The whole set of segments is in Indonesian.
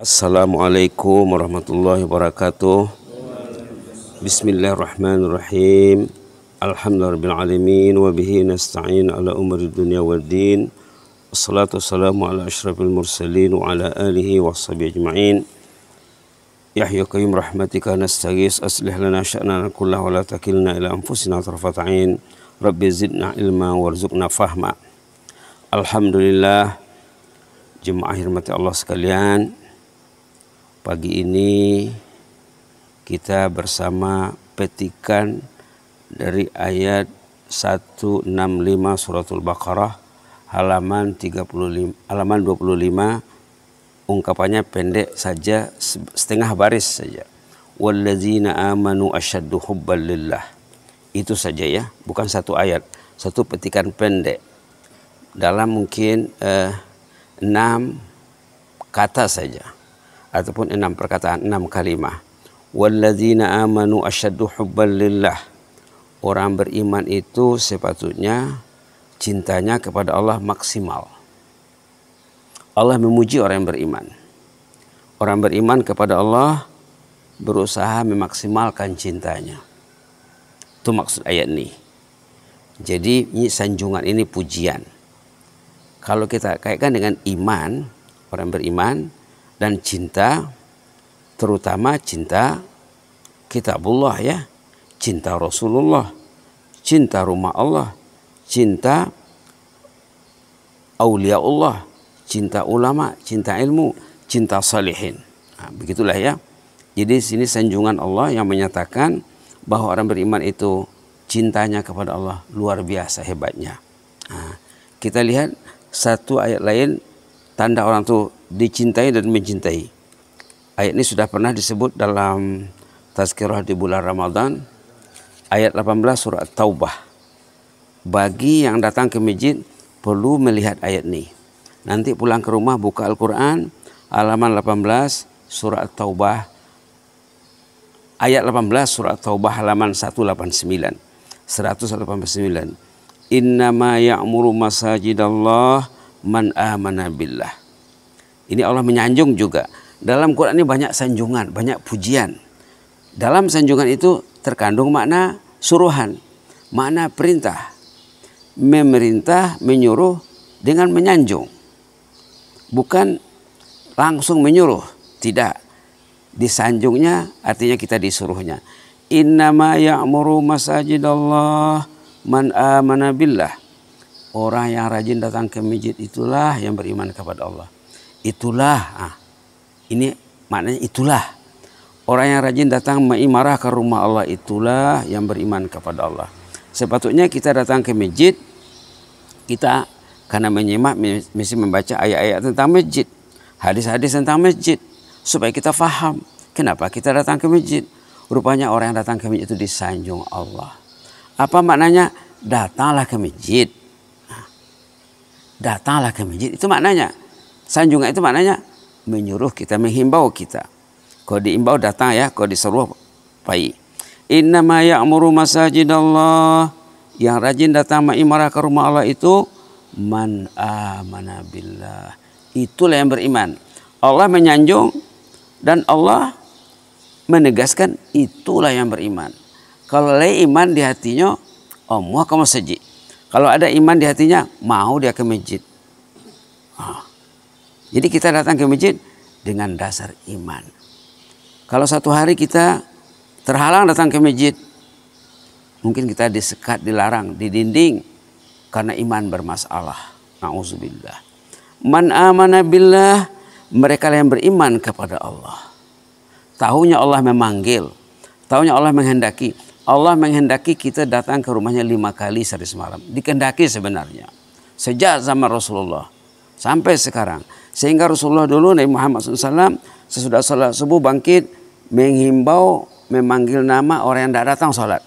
Assalamualaikum warahmatullahi wabarakatuh Bismillahirrahmanirrahim Alhamdulillahirrahmanirrahim Wabihi nasta'in ala umri dunia wa din Assalatu wassalamu ala ashrafil mursalin Wa ala alihi wa sahbihi ajma'in Yahya qayyum rahmatika nasta'is Aslih lana sya'nana kullah Wa la takilna ila anfusina tarfata'in Rabbi zidna ilma warzuqna fahma Alhamdulillah Jemaah hirmati Allah sekalian Alhamdulillah Pagi ini kita bersama petikan dari ayat 165 suratul Baqarah halaman 35 halaman 25 ungkapannya pendek saja setengah baris saja. Wallazina amanu asyaddu hubban lillah. Itu saja ya, bukan satu ayat, satu petikan pendek. Dalam mungkin eh, enam kata saja ataupun enam perkataan enam kalimah wallazina amanu asyaddu hubban lillah orang beriman itu sepatutnya cintanya kepada Allah maksimal Allah memuji orang yang beriman orang beriman kepada Allah berusaha memaksimalkan cintanya itu maksud ayat ini jadi ini sanjungan ini pujian kalau kita kaitkan dengan iman orang beriman dan cinta terutama cinta kitabullah ya cinta Rasulullah cinta rumah Allah cinta aulia Allah cinta ulama cinta ilmu cinta salihin nah, begitulah ya jadi sini sanjungan Allah yang menyatakan bahwa orang beriman itu cintanya kepada Allah luar biasa hebatnya nah, kita lihat satu ayat lain tanda orang tuh dicintai dan mencintai. Ayat ini sudah pernah disebut dalam tazkirah di bulan Ramadan ayat 18 surat Taubah. Bagi yang datang ke masjid perlu melihat ayat ini. Nanti pulang ke rumah buka Al-Qur'an halaman 18 surat Taubah ayat 18 surat Taubah halaman 189. 189. Innama ya'muru masajidallah man amana billah ini Allah menyanjung juga. Dalam Quran ini banyak sanjungan, banyak pujian. Dalam sanjungan itu terkandung makna suruhan, makna perintah. Memerintah, menyuruh dengan menyanjung. Bukan langsung menyuruh, tidak. Disanjungnya artinya kita disuruhnya. Innama ya'muru masajidallah man amana billah. Orang yang rajin datang ke masjid itulah yang beriman kepada Allah itulah ah, ini maknanya itulah orang yang rajin datang mengimarah ke rumah Allah itulah yang beriman kepada Allah sepatutnya kita datang ke masjid kita karena menyimak mesti membaca ayat-ayat tentang masjid hadis-hadis tentang masjid supaya kita faham kenapa kita datang ke masjid rupanya orang yang datang ke masjid itu disanjung Allah apa maknanya datanglah ke masjid ah, datanglah ke masjid itu maknanya Sanjungan itu maknanya menyuruh kita, menghimbau kita. kau diimbau datang ya, kau disuruh baik. Innama ya'muru allah Yang rajin datang imarah ke rumah Allah itu man amana billah. Itulah yang beriman. Allah menyanjung dan Allah menegaskan itulah yang beriman. Kalau lay iman di hatinya, Allah kamu seji. Kalau ada iman di hatinya, mau dia ke masjid. Ah. Jadi kita datang ke masjid dengan dasar iman. Kalau satu hari kita terhalang datang ke masjid, mungkin kita disekat, dilarang, didinding karena iman bermasalah. Nauzubillah. Man amana billah, mereka yang beriman kepada Allah. Tahunya Allah memanggil, tahunya Allah menghendaki. Allah menghendaki kita datang ke rumahnya lima kali sehari semalam. Dikendaki sebenarnya. Sejak zaman Rasulullah sampai sekarang sehingga Rasulullah dulu Nabi Muhammad SAW sesudah sholat subuh bangkit menghimbau memanggil nama orang yang tidak datang sholat.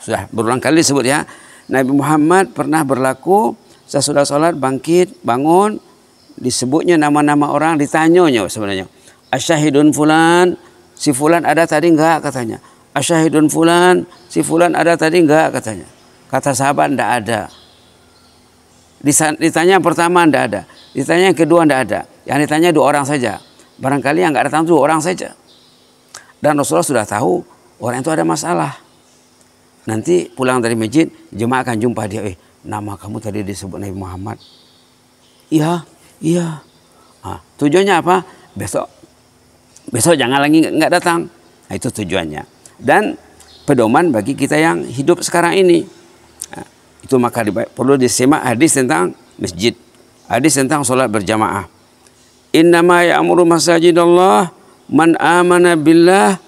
Sudah berulang kali disebut ya. Nabi Muhammad pernah berlaku sesudah sholat bangkit bangun disebutnya nama-nama orang ditanyanya sebenarnya. Asyahidun fulan, si fulan ada tadi enggak katanya. Asyahidun fulan, si fulan ada tadi enggak katanya. Kata sahabat enggak ada. Ditanya pertama tidak ada, ditanya yang kedua tidak ada. Yang ditanya dua orang saja. Barangkali yang nggak datang itu dua orang saja. Dan Rasulullah sudah tahu orang itu ada masalah. Nanti pulang dari masjid, jemaah akan jumpa dia. Eh, nama kamu tadi disebut Nabi Muhammad. Iya, iya. Nah, tujuannya apa? Besok, besok jangan lagi nggak datang. Nah, itu tujuannya. Dan pedoman bagi kita yang hidup sekarang ini. Itu maka perlu disimak hadis tentang masjid. Hadis tentang sholat berjamaah. Innama ya'muru masajidallah man amana billah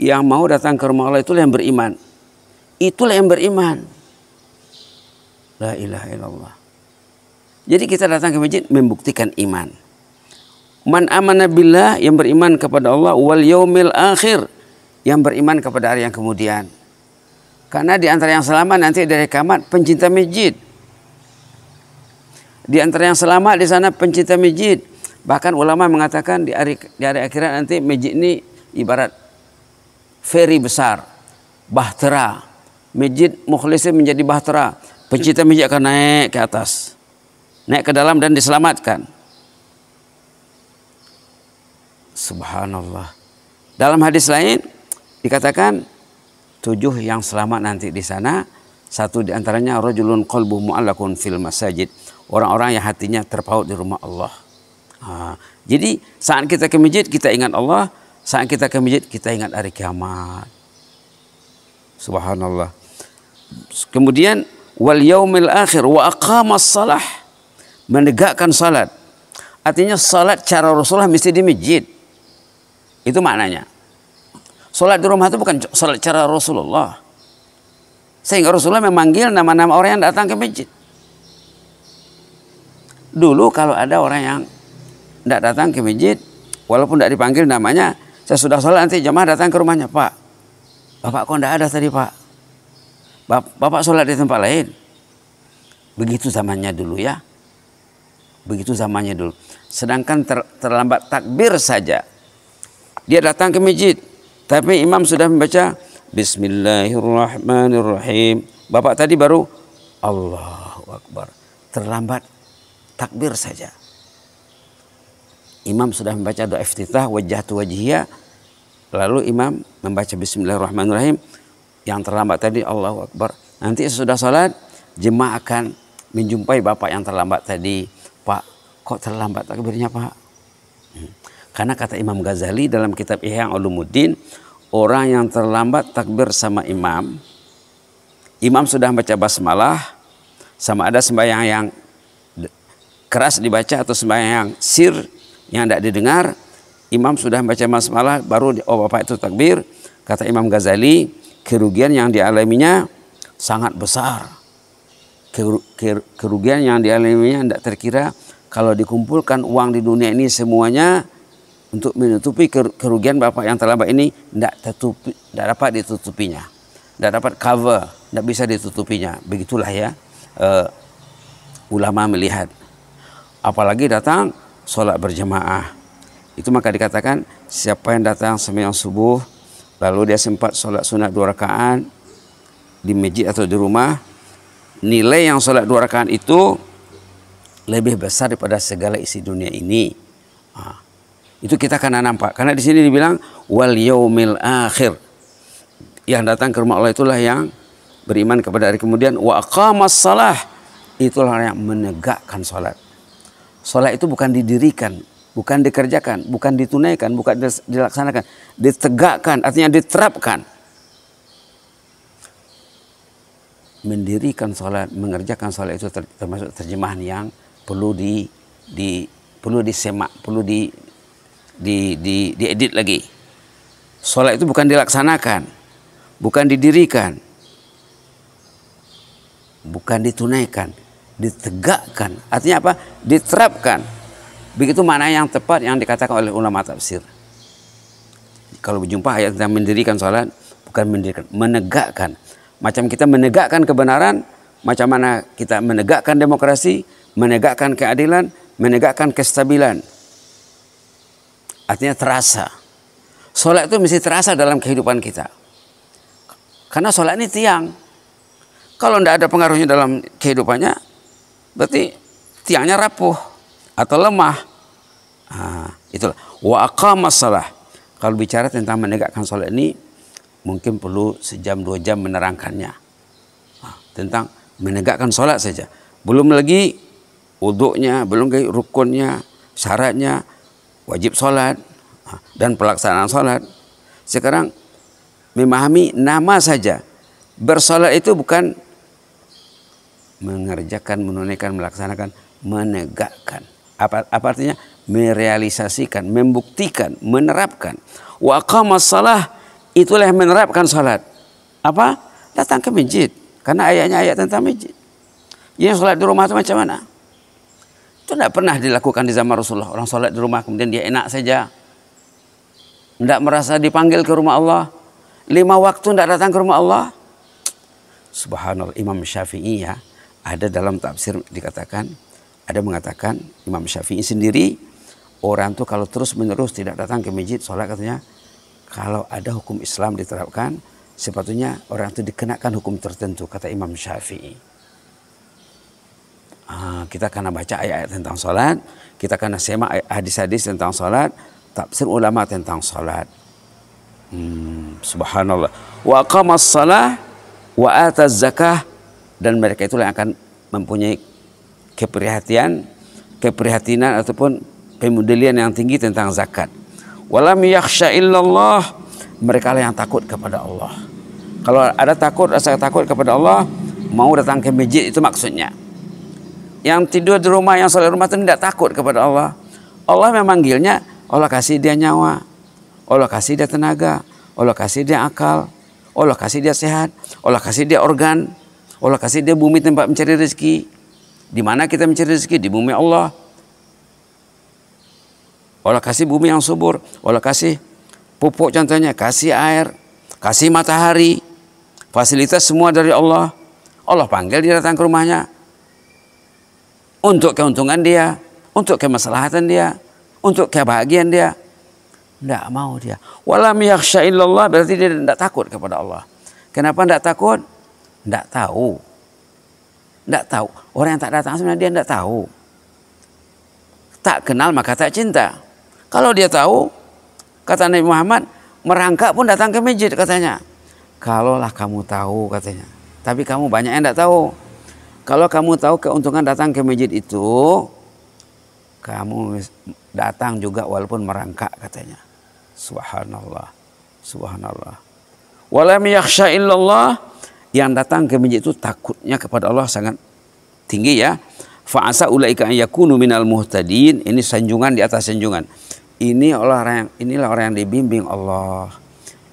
yang mau datang ke rumah Allah itulah yang beriman. Itulah yang beriman. La ilaha illallah. Jadi kita datang ke masjid membuktikan iman. Man amana billah yang beriman kepada Allah wal yaumil akhir yang beriman kepada hari yang kemudian. Karena di antara yang selamat nanti dari kamat pencinta masjid. Di antara yang selamat di sana pencinta masjid. Bahkan ulama mengatakan di hari, di hari akhirat nanti masjid ini ibarat ferry besar, bahtera. Masjid mukhlisnya menjadi bahtera. Pencinta masjid akan naik ke atas. Naik ke dalam dan diselamatkan. Subhanallah. Dalam hadis lain dikatakan tujuh yang selamat nanti di sana. Satu di antaranya rojulun kolbu mu'allakun fil masajid. Orang-orang yang hatinya terpaut di rumah Allah. Ha. Jadi saat kita ke masjid kita ingat Allah. Saat kita ke masjid kita ingat hari kiamat. Subhanallah. Kemudian wal yaumil akhir wa aqamas salah. Menegakkan salat. Artinya salat cara Rasulullah mesti di masjid. Itu maknanya. Sholat di rumah itu bukan sholat cara Rasulullah. Sehingga Rasulullah memanggil nama-nama orang yang datang ke masjid. Dulu kalau ada orang yang tidak datang ke masjid, walaupun tidak dipanggil namanya, saya sudah sholat nanti jemaah datang ke rumahnya, Pak. Bapak kok tidak ada tadi Pak? Bapak sholat di tempat lain. Begitu zamannya dulu ya. Begitu zamannya dulu. Sedangkan ter terlambat takbir saja. Dia datang ke masjid, tapi imam sudah membaca Bismillahirrahmanirrahim. Bapak tadi baru Allahu Akbar. Terlambat takbir saja. Imam sudah membaca doa iftitah wajah tu wajhiyah. Lalu imam membaca Bismillahirrahmanirrahim. Yang terlambat tadi Allahu Akbar. Nanti sudah sholat jemaah akan menjumpai bapak yang terlambat tadi. Pak, kok terlambat takbirnya pak? Hmm. Karena kata Imam Ghazali dalam kitab Ihya Ulumuddin, orang yang terlambat takbir sama imam, imam sudah baca basmalah, sama ada sembahyang yang keras dibaca atau sembahyang yang sir yang tidak didengar, imam sudah baca basmalah baru oh bapak itu takbir, kata Imam Ghazali, kerugian yang dialaminya sangat besar. Kerugian yang dialaminya tidak terkira kalau dikumpulkan uang di dunia ini semuanya untuk menutupi kerugian bapak yang terlambat ini tidak tertutupi, tidak dapat ditutupinya, tidak dapat cover, tidak bisa ditutupinya. Begitulah ya uh, ulama melihat. Apalagi datang sholat berjamaah. Itu maka dikatakan siapa yang datang semayang subuh lalu dia sempat sholat sunat dua rakaat di masjid atau di rumah nilai yang sholat dua rakaat itu lebih besar daripada segala isi dunia ini. Itu kita karena nampak. Karena di sini dibilang wal yaumil akhir. Yang datang ke rumah Allah itulah yang beriman kepada hari kemudian wa aqamas salah. Itulah yang menegakkan salat. Salat itu bukan didirikan, bukan dikerjakan, bukan ditunaikan, bukan dilaksanakan, ditegakkan, artinya diterapkan. mendirikan salat mengerjakan salat itu termasuk terjemahan yang perlu di, di perlu disemak, perlu di, di, di, diedit lagi. Sholat itu bukan dilaksanakan, bukan didirikan, bukan ditunaikan, ditegakkan. Artinya apa? Diterapkan. Begitu mana yang tepat yang dikatakan oleh ulama tafsir. Kalau berjumpa ayat tentang mendirikan sholat, bukan mendirikan, menegakkan. Macam kita menegakkan kebenaran, macam mana kita menegakkan demokrasi, menegakkan keadilan, menegakkan kestabilan. Artinya terasa. Sholat itu mesti terasa dalam kehidupan kita. Karena sholat ini tiang. Kalau tidak ada pengaruhnya dalam kehidupannya, berarti tiangnya rapuh atau lemah. Nah, itulah. Wa masalah. Kalau bicara tentang menegakkan sholat ini, mungkin perlu sejam dua jam menerangkannya. Nah, tentang menegakkan sholat saja. Belum lagi uduknya, belum lagi rukunnya, syaratnya, wajib sholat ah, dan pelaksanaan sholat. Sekarang memahami nama saja. Bersolat itu bukan mengerjakan, menunaikan, melaksanakan, menegakkan. Apa, apa artinya? Merealisasikan, membuktikan, menerapkan. Wa sholat itulah yang menerapkan sholat. Apa? Datang ke masjid. Karena ayatnya ayat tentang masjid. Ini sholat di rumah itu macam mana? Itu tidak pernah dilakukan di zaman Rasulullah. Orang sholat di rumah kemudian dia enak saja. Tidak merasa dipanggil ke rumah Allah. Lima waktu tidak datang ke rumah Allah. Subhanallah Imam Syafi'i ya. Ada dalam tafsir dikatakan. Ada mengatakan Imam Syafi'i sendiri. Orang itu kalau terus menerus tidak datang ke masjid sholat katanya. Kalau ada hukum Islam diterapkan. sepatutnya orang itu dikenakan hukum tertentu kata Imam Syafi'i. Ah, kita karena baca ayat-ayat tentang sholat, kita karena sema hadis-hadis tentang sholat, tafsir ulama tentang sholat. Hmm, subhanallah. Wa qamas salah wa atas zakah dan mereka itulah yang akan mempunyai keprihatinan, keprihatinan ataupun pemudelian yang tinggi tentang zakat. Walam yakhsha illallah mereka lah yang takut kepada Allah. Kalau ada takut, rasa takut kepada Allah, mau datang ke masjid itu maksudnya yang tidur di rumah yang soleh rumah itu tidak takut kepada Allah. Allah memanggilnya. Allah kasih dia nyawa, Allah kasih dia tenaga, Allah kasih dia akal, Allah kasih dia sehat, Allah kasih dia organ, Allah kasih dia bumi tempat mencari rezeki. Di mana kita mencari rezeki? Di bumi Allah. Allah kasih bumi yang subur, Allah kasih pupuk contohnya, kasih air, kasih matahari, fasilitas semua dari Allah. Allah panggil dia datang ke rumahnya. Untuk keuntungan dia, untuk kemaslahatan dia, untuk kebahagiaan dia. Tidak mau dia. Walam yakhsha illallah berarti dia tidak takut kepada Allah. Kenapa tidak takut? Tidak tahu. Tidak tahu. Orang yang tak datang sebenarnya dia tidak tahu. Tak kenal maka tak cinta. Kalau dia tahu, kata Nabi Muhammad, merangkak pun datang ke masjid katanya. Kalaulah kamu tahu katanya. Tapi kamu banyak yang tidak tahu. Kalau kamu tahu keuntungan datang ke masjid itu, kamu datang juga walaupun merangkak katanya. Subhanallah. Subhanallah. Walam yakhsha illallah yang datang ke masjid itu takutnya kepada Allah sangat tinggi ya. Fa'asa ulaika yakunu minal muhtadin. Ini sanjungan di atas sanjungan. Ini orang yang inilah orang yang dibimbing Allah.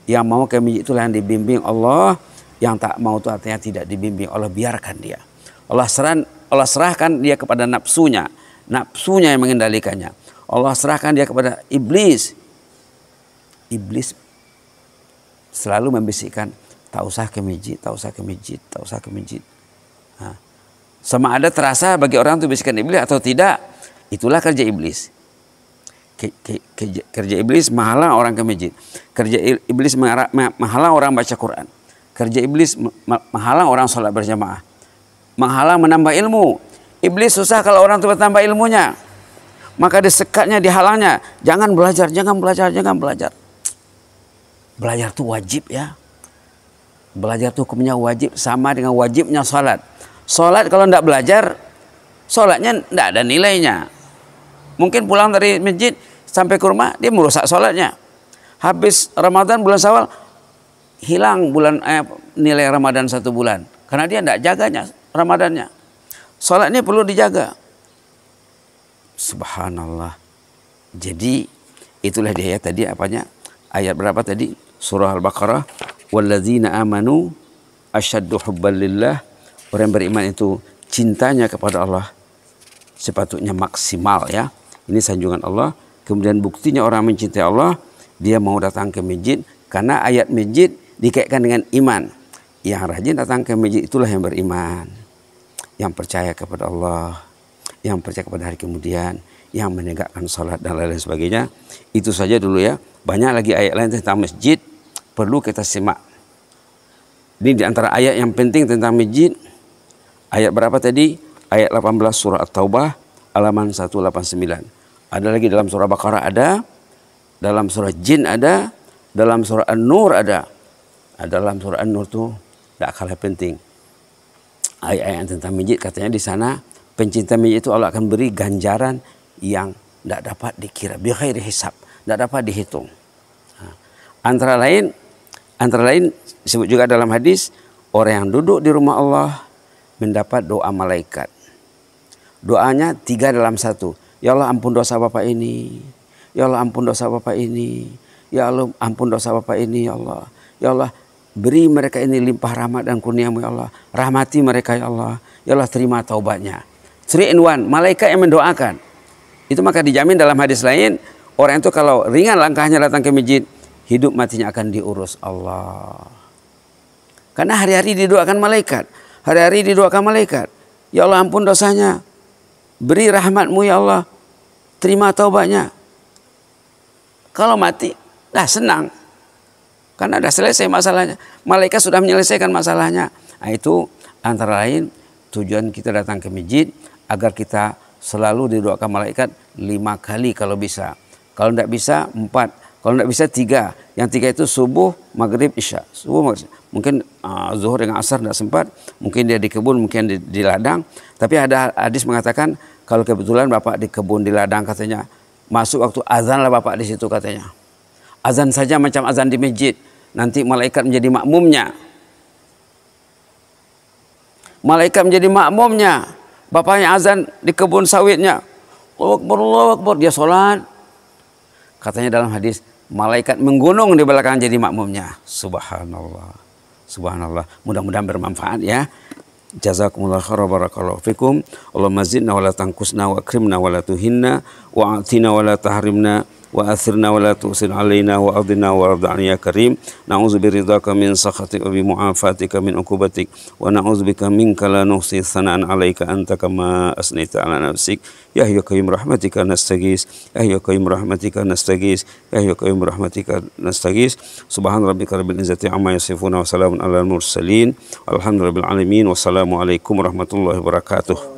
Yang mau ke masjid itu yang dibimbing Allah. Yang tak mau itu artinya tidak dibimbing Allah. Biarkan dia. Allah serahkan, Allah serahkan dia kepada nafsunya. Nafsunya yang mengendalikannya. Allah serahkan dia kepada iblis. Iblis selalu membisikkan, tak usah ke masjid, tak usah ke masjid, tak usah ke masjid. Nah, sama ada terasa bagi orang itu bisikan iblis atau tidak, itulah kerja iblis. Ke, ke, ke, kerja iblis menghalang orang ke masjid. Kerja iblis menghalang orang baca Quran. Kerja iblis menghalang orang sholat berjamaah menghalang menambah ilmu. Iblis susah kalau orang itu bertambah ilmunya. Maka disekatnya, dihalangnya. Jangan belajar, jangan belajar, jangan belajar. Belajar itu wajib ya. Belajar itu hukumnya wajib sama dengan wajibnya sholat. Sholat kalau tidak belajar, sholatnya tidak ada nilainya. Mungkin pulang dari masjid sampai ke rumah, dia merusak sholatnya. Habis Ramadan bulan sawal, hilang bulan eh, nilai Ramadan satu bulan. Karena dia tidak jaganya. Ramadannya. ini perlu dijaga. Subhanallah. Jadi itulah dia ya tadi apanya? Ayat berapa tadi? Surah Al-Baqarah. Walladzina amanu asyaddu hubban lillah. Orang yang beriman itu cintanya kepada Allah sepatutnya maksimal ya. Ini sanjungan Allah. Kemudian buktinya orang mencintai Allah, dia mau datang ke masjid karena ayat masjid dikaitkan dengan iman. Yang rajin datang ke masjid itulah yang beriman yang percaya kepada Allah, yang percaya kepada hari kemudian, yang menegakkan sholat dan lain-lain sebagainya. Itu saja dulu ya. Banyak lagi ayat lain tentang masjid perlu kita simak. Ini di antara ayat yang penting tentang masjid. Ayat berapa tadi? Ayat 18 surah At-Taubah halaman 189. Ada lagi dalam surah Baqarah ada, dalam surah Jin ada, dalam surah An-Nur ada. dalam surah An-Nur tuh tidak kalah penting ayat-ayat tentang mijit katanya di sana pencinta mijit itu Allah akan beri ganjaran yang tidak dapat dikira biar khairi hisab tidak dapat dihitung antara lain antara lain disebut juga dalam hadis orang yang duduk di rumah Allah mendapat doa malaikat doanya tiga dalam satu ya Allah ampun dosa bapak ini ya Allah ampun dosa bapak ini ya Allah ampun dosa bapak ini ya Allah ya Allah Beri mereka ini limpah rahmat dan kurniamu ya Allah. Rahmati mereka ya Allah. Ya Allah terima taubatnya. Sri in one, malaikat yang mendoakan. Itu maka dijamin dalam hadis lain, orang itu kalau ringan langkahnya datang ke masjid, hidup matinya akan diurus Allah. Karena hari-hari didoakan malaikat. Hari-hari didoakan malaikat. Ya Allah ampun dosanya. Beri rahmatmu ya Allah. Terima taubatnya. Kalau mati, dah senang. Karena sudah selesai masalahnya. Malaikat sudah menyelesaikan masalahnya. Nah, itu antara lain tujuan kita datang ke masjid agar kita selalu didoakan malaikat lima kali kalau bisa. Kalau tidak bisa empat. Kalau tidak bisa tiga. Yang tiga itu subuh, maghrib, isya. Subuh, maghrib. Mungkin uh, zuhur dengan asar tidak sempat. Mungkin dia di kebun, mungkin di, di ladang. Tapi ada hadis mengatakan kalau kebetulan bapak di kebun di ladang katanya masuk waktu azan lah bapak di situ katanya. Azan saja macam azan di masjid. Nanti malaikat menjadi makmumnya. Malaikat menjadi makmumnya. Bapaknya azan di kebun sawitnya. Allah Akbar, Allah Akbar. Dia sholat. Katanya dalam hadis, malaikat menggunung di belakang jadi makmumnya. Subhanallah. Subhanallah. Mudah-mudahan bermanfaat ya. Jazakumullah khairan barakallahu fikum. Allahumma zidna wa la tanqusna wa akrimna wa la tuhinna wa atina wa la tahrimna. وأثرنا ولا تؤثر علينا وأرضنا وأرض عني يا كريم نعوذ برضاك من سخطك وبمعافاتك من عقوبتك ونعوذ بك منك لا نحصي ثناء عليك أنت كما أثنيت على نفسك يا هي قيوم رحمتك نستغيث يا هي قيوم رحمتك نستغيث يا هي قيوم رحمتك نستغيث سبحان ربك رب العزة عما يصفون وسلام على المرسلين الحمد لله العالمين والسلام عليكم ورحمة الله وبركاته